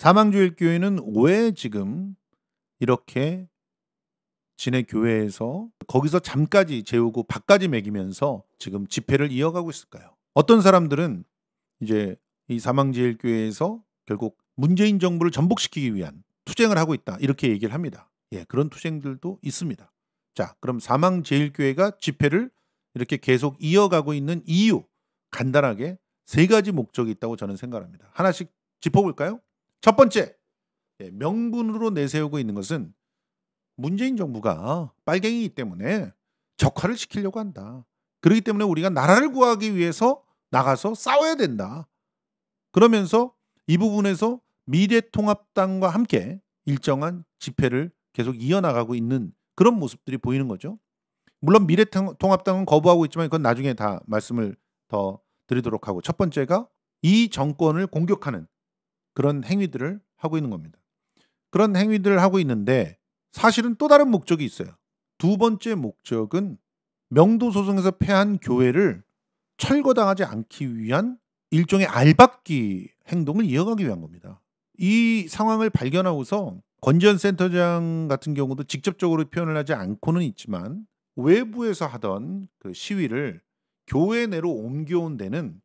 사망주일 교회는 왜 지금 이렇게 진해 교회에서 거기서 잠까지 재우고 밥까지 먹이면서 지금 집회를 이어가고 있을까요? 어떤 사람들은 이제 이 사망제일 교회에서 결국 문재인 정부를 전복시키기 위한 투쟁을 하고 있다 이렇게 얘기를 합니다. 예, 그런 투쟁들도 있습니다. 자, 그럼 사망제일 교회가 집회를 이렇게 계속 이어가고 있는 이유 간단하게 세 가지 목적이 있다고 저는 생각합니다. 하나씩 짚어볼까요? 첫 번째 예, 명분으로 내세우고 있는 것은 문재인 정부가 빨갱이이기 때문에 적화를 시키려고 한다. 그렇기 때문에 우리가 나라를 구하기 위해서 나가서 싸워야 된다. 그러면서 이 부분에서 미래통합당과 함께 일정한 집회를 계속 이어나가고 있는 그런 모습들이 보이는 거죠. 물론 미래통합당은 거부하고 있지만 그건 나중에 다 말씀을 더 드리도록 하고 첫 번째가 이 정권을 공격하는 그런 행위들을 하고 있는 겁니다. 그런 행위들을 하고 있는데 사실은 또 다른 목적이 있어요. 두 번째 목적은 명도 소송에서 패한 교회를 철거당하지 않기 위한 일종의 알박기 행동을 이어가기 위한 겁니다. 이 상황을 발견하고서 권전 센터장 같은 경우도 직접적으로 표현을 하지 않고는 있지만 외부에서 하던 그 시위를 교회 내로 옮겨온 데는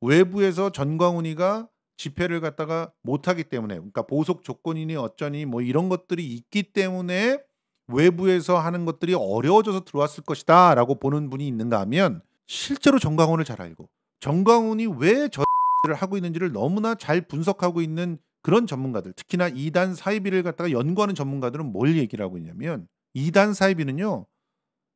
외부에서 전광훈이가 집회를 갖다가 못하기 때문에 그러니까 보석 조건이니 어쩌니 뭐 이런 것들이 있기 때문에 외부에서 하는 것들이 어려워져서 들어왔을 것이다라고 보는 분이 있는가 하면 실제로 정강훈을 잘 알고 정강훈이 왜저 를 하고 있는지를 너무나 잘 분석하고 있는 그런 전문가들 특히나 이단 사이비를 갖다가 연구하는 전문가들은 뭘 얘기를 하고 있냐면 이단 사이비는요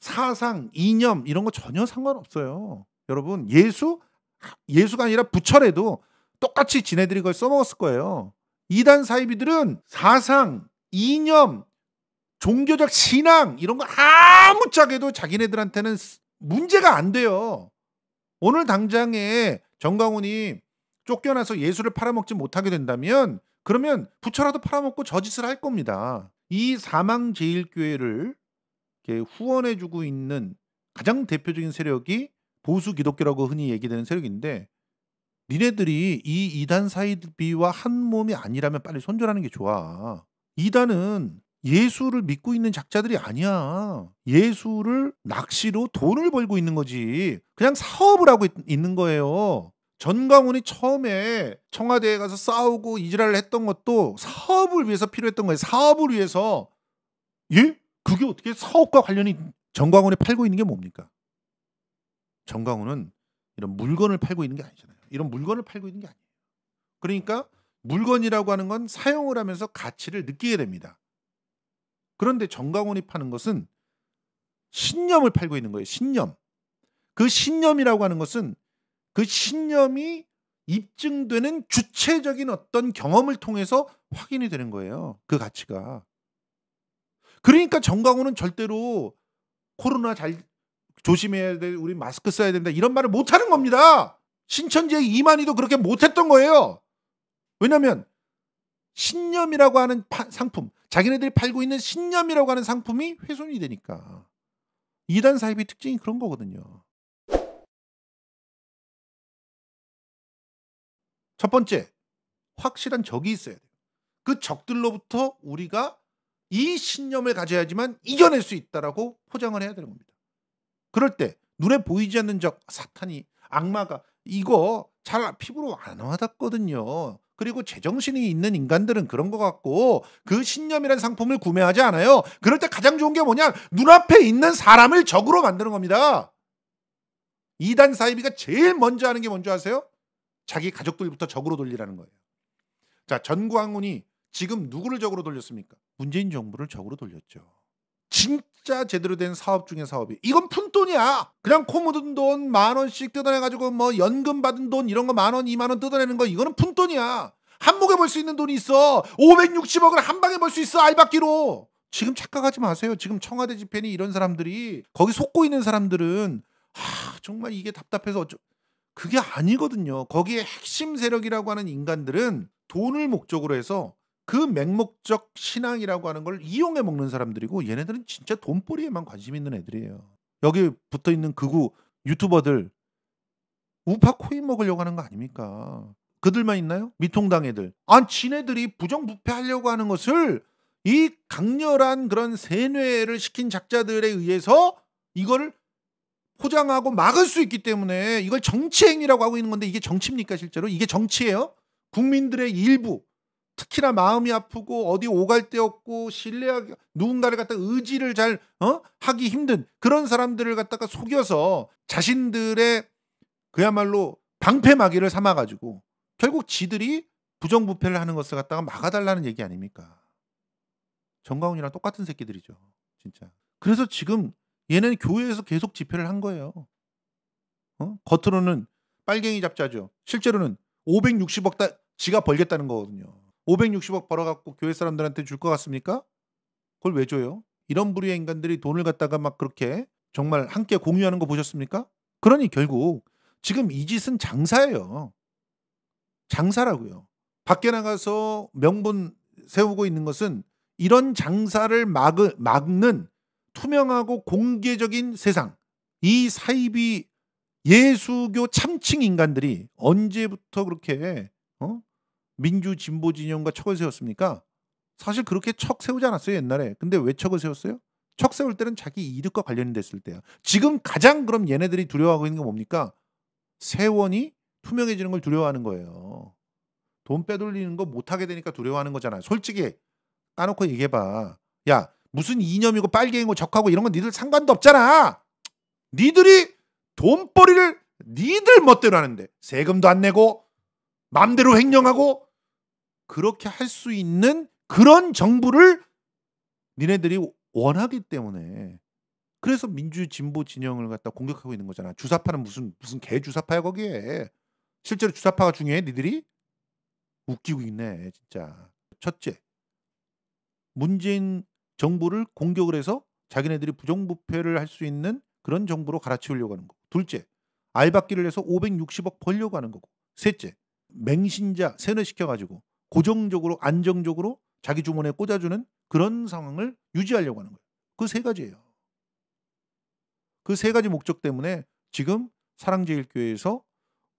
사상 이념 이런 거 전혀 상관없어요 여러분 예수 예수가 아니라 부처래도 똑같이 지네들이 그걸 써먹었을 거예요. 이단 사이비들은 사상, 이념, 종교적 신앙 이런 거 아무짝에도 자기네들한테는 문제가 안 돼요. 오늘 당장에 정강훈이 쫓겨나서 예수를 팔아먹지 못하게 된다면 그러면 부처라도 팔아먹고 저짓을 할 겁니다. 이 사망제일교회를 후원해주고 있는 가장 대표적인 세력이 보수 기독교라고 흔히 얘기되는 세력인데 니네들이 이 이단 사이비와 한 몸이 아니라면 빨리 손절하는 게 좋아. 이단은 예수를 믿고 있는 작자들이 아니야. 예수를 낚시로 돈을 벌고 있는 거지. 그냥 사업을 하고 있, 있는 거예요. 전광훈이 처음에 청와대에 가서 싸우고 이지랄을 했던 것도 사업을 위해서 필요했던 거예요. 사업을 위해서. 예? 그게 어떻게 사업과 관련이 전광훈이 팔고 있는 게 뭡니까? 전광훈은 이런 물건을 팔고 있는 게 아니잖아요. 이런 물건을 팔고 있는 게 아니에요. 그러니까 물건이라고 하는 건 사용을 하면서 가치를 느끼게 됩니다. 그런데 정강원이 파는 것은 신념을 팔고 있는 거예요. 신념. 그 신념이라고 하는 것은 그 신념이 입증되는 주체적인 어떤 경험을 통해서 확인이 되는 거예요. 그 가치가. 그러니까 정강원은 절대로 코로나 잘 조심해야 돼, 우리 마스크 써야 된다 이런 말을 못 하는 겁니다. 신천지의 이만희도 그렇게 못했던 거예요. 왜냐하면 신념이라고 하는 파, 상품, 자기네들이 팔고 있는 신념이라고 하는 상품이 훼손이 되니까. 이단 사입의 특징이 그런 거거든요. 첫 번째, 확실한 적이 있어야 돼요. 그 적들로부터 우리가 이 신념을 가져야지만 이겨낼 수 있다라고 포장을 해야 되는 겁니다. 그럴 때 눈에 보이지 않는 적 사탄이 악마가 이거 잘 피부로 안 와닿거든요. 그리고 제정신이 있는 인간들은 그런 것 같고 그 신념이란 상품을 구매하지 않아요. 그럴 때 가장 좋은 게 뭐냐? 눈앞에 있는 사람을 적으로 만드는 겁니다. 이단 사이비가 제일 먼저 하는 게 뭔지 아세요? 자기 가족들부터 적으로 돌리라는 거예요. 자, 전광훈이 지금 누구를 적으로 돌렸습니까? 문재인 정부를 적으로 돌렸죠. 진짜 제대로 된 사업 중에 사업이 이건 푼돈이야 그냥 코 묻은 돈 만 원씩 뜯어내가지고 뭐 연금 받은 돈 이런 거 만 원, 이만 원 뜯어내는 거 이거는 푼돈이야 한목에 벌 수 있는 돈이 있어 560억을 한 방에 벌 수 있어 알바끼로 지금 착각하지 마세요 지금 청와대 집회니 이런 사람들이 거기 속고 있는 사람들은 아 정말 이게 답답해서 어쩌 그게 아니거든요 거기에 핵심 세력이라고 하는 인간들은 돈을 목적으로 해서 그 맹목적 신앙이라고 하는 걸 이용해 먹는 사람들이고 얘네들은 진짜 돈벌이에만 관심 있는 애들이에요. 여기 붙어 있는 그우 유튜버들 우파 코인 먹으려고 하는 거 아닙니까? 그들만 있나요? 미통당 애들. 아, 지네들이 부정부패하려고 하는 것을 이 강렬한 그런 세뇌를 시킨 작자들에 의해서 이걸 포장하고 막을 수 있기 때문에 이걸 정치행위라고 하고 있는 건데 이게 정치입니까 실제로? 이게 정치예요? 국민들의 일부 특히나 마음이 아프고 어디 오갈 데 없고 신뢰하게 누군가를 갖다 의지를 잘 어? 하기 힘든 그런 사람들을 갖다가 속여서 자신들의 그야말로 방패막이를 삼아 가지고 결국 지들이 부정부패를 하는 것을 갖다가 막아달라는 얘기 아닙니까? 정가훈이랑 똑같은 새끼들이죠, 진짜. 그래서 지금 얘는 교회에서 계속 집회를 한 거예요. 어? 겉으로는 빨갱이 잡자죠. 실제로는 560억 다 지가 벌겠다는 거거든요. 560억 벌어갖고 교회 사람들한테 줄 것 같습니까? 그걸 왜 줘요? 이런 부류의 인간들이 돈을 갖다가 막 그렇게 정말 함께 공유하는 거 보셨습니까? 그러니 결국 지금 이 짓은 장사예요. 장사라고요. 밖에 나가서 명분 세우고 있는 것은 이런 장사를 막 막는 투명하고 공개적인 세상, 이 사이비 예수교 참칭 인간들이 언제부터 그렇게 어? 민주 진보 진영과 척을 세웠습니까? 사실 그렇게 척 세우지 않았어요 옛날에. 근데 왜 척을 세웠어요? 척 세울 때는 자기 이득과 관련됐을 때야. 지금 가장 그럼 얘네들이 두려워하고 있는 게 뭡니까? 세원이 투명해지는 걸 두려워하는 거예요. 돈 빼돌리는 거 못하게 되니까 두려워하는 거잖아요. 솔직히 까놓고 얘기해봐. 야 무슨 이념이고 빨갱이고 적하고 이런 건 니들 상관도 없잖아. 니들이 돈벌이를 니들 멋대로 하는데 세금도 안 내고 맘대로 횡령하고 그렇게 할 수 있는 그런 정부를 니네들이 원하기 때문에 그래서 민주 진보 진영을 갖다 공격하고 있는 거잖아. 주사파는 무슨 무슨 개 주사파야 거기에. 실제로 주사파가 중요해 니들이 웃기고 있네 진짜. 첫째 문재인 정부를 공격을 해서 자기네들이 부정부패를 할 수 있는 그런 정부로 갈아치우려고 하는 거 둘째 알박기를 해서 560억 벌려고 하는 거고. 셋째 맹신자 세뇌시켜가지고 고정적으로 안정적으로 자기 주머니에 꽂아주는 그런 상황을 유지하려고 하는 거예요. 그 세 가지예요. 그 세 가지 목적 때문에 지금 사랑제일교회에서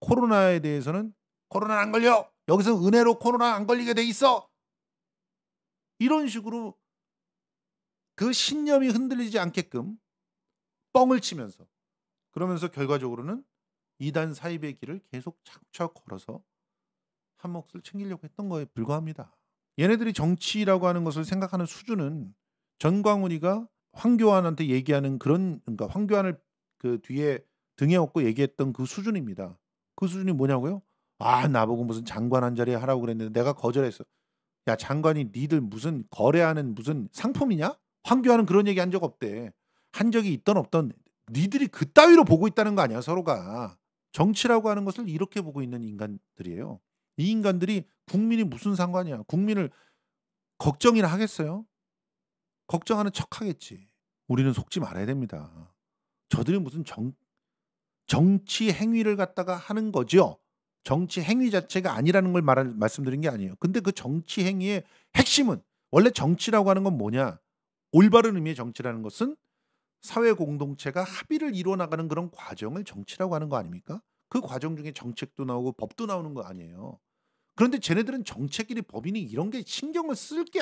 코로나에 대해서는 코로나 안 걸려 여기서 은혜로 코로나 안 걸리게 돼 있어 이런 식으로 그 신념이 흔들리지 않게끔 뻥을 치면서 그러면서 결과적으로는 이단 사입의 길을 계속 차곡차 걸어서 한 몫을 챙기려고 했던 거에 불과합니다. 얘네들이 정치라고 하는 것을 생각하는 수준은 전광훈이가 황교안한테 얘기하는 그런 그러니까 황교안을 그 뒤에 등에 업고 얘기했던 그 수준입니다. 그 수준이 뭐냐고요? 아 나보고 무슨 장관 한 자리에 하라고 그랬는데 내가 거절했어. 야 장관이 니들 무슨 거래하는 무슨 상품이냐? 황교안은 그런 얘기 한 적 없대. 한 적이 있던 없던 니들이 그 따위로 보고 있다는 거 아니야 서로가 정치라고 하는 것을 이렇게 보고 있는 인간들이에요. 이 인간들이 국민이 무슨 상관이야? 국민을 걱정이나 하겠어요? 걱정하는 척 하겠지. 우리는 속지 말아야 됩니다. 저들이 무슨 정, 정치 행위를 갖다가 하는 거죠. 정치 행위 자체가 아니라는 걸 말, 말씀드린 게 아니에요. 근데 그 정치 행위의 핵심은 원래 정치라고 하는 건 뭐냐? 올바른 의미의 정치라는 것은 사회 공동체가 합의를 이루어 나가는 그런 과정을 정치라고 하는 거 아닙니까? 그 과정 중에 정책도 나오고 법도 나오는 거 아니에요. 그런데 쟤네들은 정책이니 법이니 이런 게 신경을 쓸 게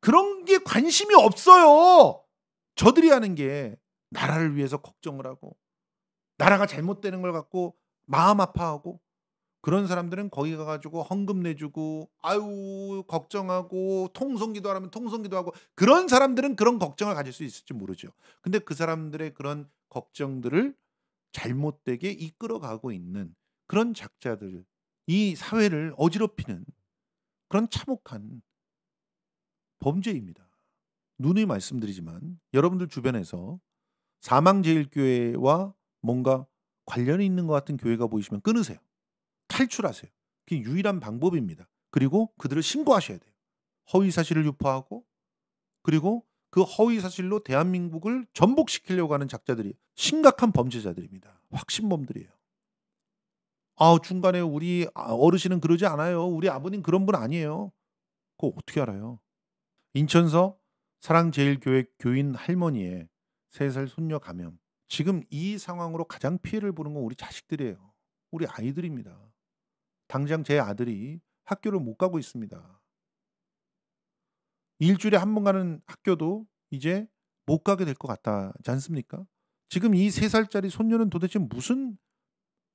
그런 게 관심이 없어요. 저들이 하는 게 나라를 위해서 걱정을 하고 나라가 잘못되는 걸 갖고 마음 아파하고 그런 사람들은 거기 가가지고 헌금 내주고 아유 걱정하고 통성기도 하면 라 통성기도 하고 그런 사람들은 그런 걱정을 가질 수 있을지 모르죠. 근데 그 사람들의 그런 걱정들을 잘못되게 이끌어가고 있는 그런 작자들, 이 사회를 어지럽히는 그런 참혹한 범죄입니다. 누누이 말씀드리지만 여러분들 주변에서 사망제일교회와 뭔가 관련이 있는 것 같은 교회가 보이시면 끊으세요. 탈출하세요. 그게 유일한 방법입니다. 그리고 그들을 신고하셔야 돼요. 허위 사실을 유포하고 그리고 그 허위 사실로 대한민국을 전복시키려고 하는 작자들이 심각한 범죄자들입니다. 확신범들이에요. 아 중간에 우리 아, 어르신은 그러지 않아요. 우리 아버님 그런 분 아니에요. 그거 어떻게 알아요? 인천서 사랑제일교회 교인 할머니의 세 살 손녀 감염. 지금 이 상황으로 가장 피해를 보는 건 우리 자식들이에요. 우리 아이들입니다. 당장 제 아들이 학교를 못 가고 있습니다. 일주일에 한 번 가는 학교도 이제 못 가게 될 것 같다지 않습니까? 지금 이 세 살짜리 손녀는 도대체 무슨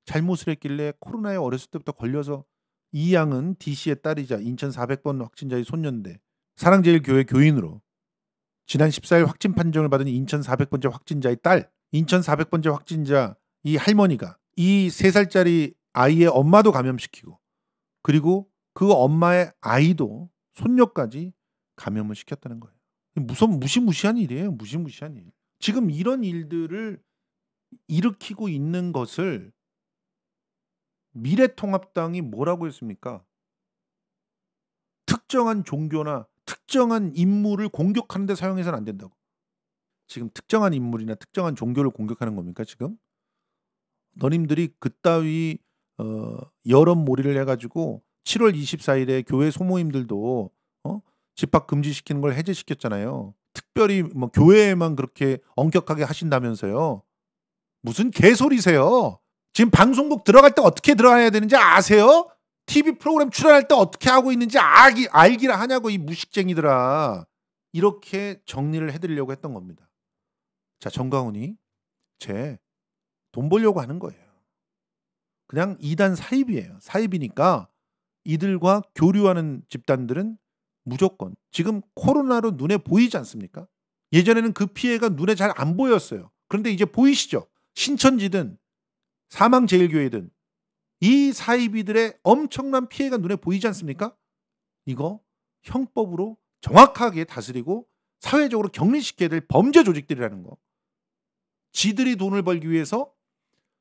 잘못을 했길래 코로나에 어렸을 때부터 걸려서 이 양은 DC의 딸이자 인천 400번 확진자의 손녀인데 사랑제일교회 교인으로 지난 14일 확진 판정을 받은 인천 400번째 확진자의 딸, 인천 400번째 확진자 이 할머니가 이 3살짜리 아이의 엄마도 감염시키고 그리고 그 엄마의 아이도 손녀까지 감염을 시켰다는 거예요. 무슨 무시무시한 일이에요. 무시무시한 일. 지금 이런 일들을 일으키고 있는 것을 미래통합당이 뭐라고 했습니까? 특정한 종교나 특정한 인물을 공격하는 데 사용해서는 안 된다고. 지금 특정한 인물이나 특정한 종교를 공격하는 겁니까 지금? 너님들이 그따위 어, 여론 몰이를 해가지고 7월 24일에 교회 소모임들도 집합 금지시키는 걸 해제시켰잖아요. 특별히 뭐 교회에만 그렇게 엄격하게 하신다면서요. 무슨 개소리세요? 지금 방송국 들어갈 때 어떻게 들어가야 되는지 아세요? TV 프로그램 출연할 때 어떻게 하고 있는지 알기, 알기라 하냐고 이 무식쟁이들아. 이렇게 정리를 해드리려고 했던 겁니다. 자, 정강훈이 제 돈 벌려고 하는 거예요. 그냥 이단 사입이에요. 사입이니까 이들과 교류하는 집단들은 무조건. 지금 코로나로 눈에 보이지 않습니까? 예전에는 그 피해가 눈에 잘 안 보였어요. 그런데 이제 보이시죠? 신천지든 사망제일교회든 이 사이비들의 엄청난 피해가 눈에 보이지 않습니까? 이거 형법으로 정확하게 다스리고 사회적으로 격리시켜야 될 범죄 조직들이라는 거. 지들이 돈을 벌기 위해서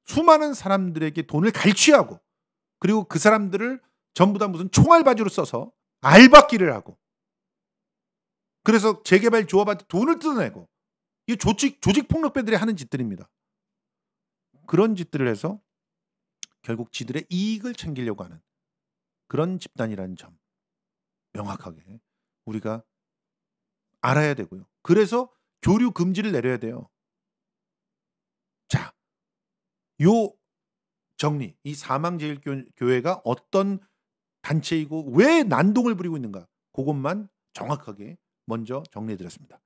수많은 사람들에게 돈을 갈취하고 그리고 그 사람들을 전부 다 무슨 총알바지로 써서 알박기를 하고 그래서 재개발 조합한테 돈을 뜯어내고 이 조직 조직 폭력배들이 하는 짓들입니다. 그런 짓들을 해서 결국 지들의 이익을 챙기려고 하는 그런 집단이라는 점 명확하게 우리가 알아야 되고요. 그래서 교류 금지를 내려야 돼요. 자, 요 정리, 이 사망제일교회가 어떤 단체이고 왜 난동을 부리고 있는가 그것만 정확하게 먼저 정리해 드렸습니다.